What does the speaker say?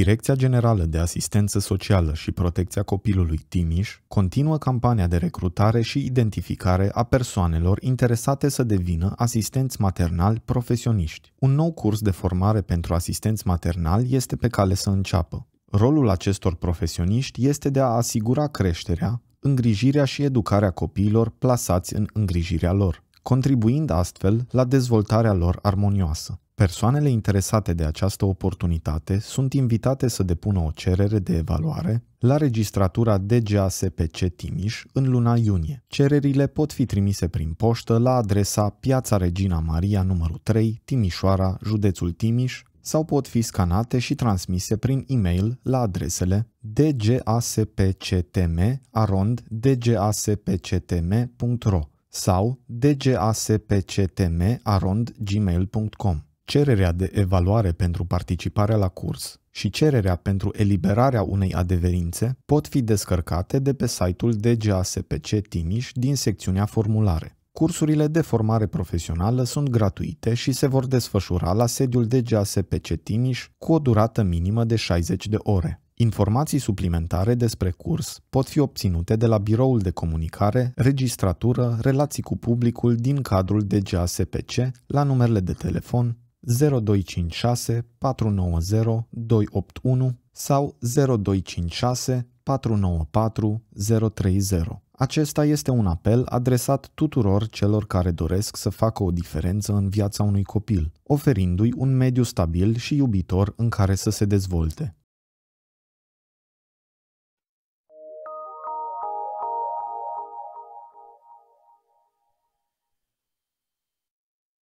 Direcția Generală de Asistență Socială și Protecția Copilului Timiș continuă campania de recrutare și identificare a persoanelor interesate să devină asistenți maternali profesioniști. Un nou curs de formare pentru asistenți maternali este pe cale să înceapă. Rolul acestor profesioniști este de a asigura creșterea, îngrijirea și educarea copiilor plasați în îngrijirea lor, contribuind astfel la dezvoltarea lor armonioasă. Persoanele interesate de această oportunitate sunt invitate să depună o cerere de evaluare la registratura DGASPC Timiș în luna iunie. Cererile pot fi trimise prin poștă la adresa Piața Regina Maria numărul 3, Timișoara, județul Timiș, sau pot fi scanate și transmise prin e-mail la adresele dgaspctm.ro sau dgaspctm.gmail.com cererea de evaluare pentru participarea la curs și cererea pentru eliberarea unei adeverințe pot fi descărcate de pe site-ul DGASPC Timiș din secțiunea formulare. Cursurile de formare profesională sunt gratuite și se vor desfășura la sediul DGASPC Timiș cu o durată minimă de 60 de ore. Informații suplimentare despre curs pot fi obținute de la Biroul de Comunicare, Registratură, Relații cu Publicul din cadrul DGASPC la numerele de telefon 0256 490 281 sau 0256 494 030. Acesta este un apel adresat tuturor celor care doresc să facă o diferență în viața unui copil, oferindu-i un mediu stabil și iubitor în care să se dezvolte.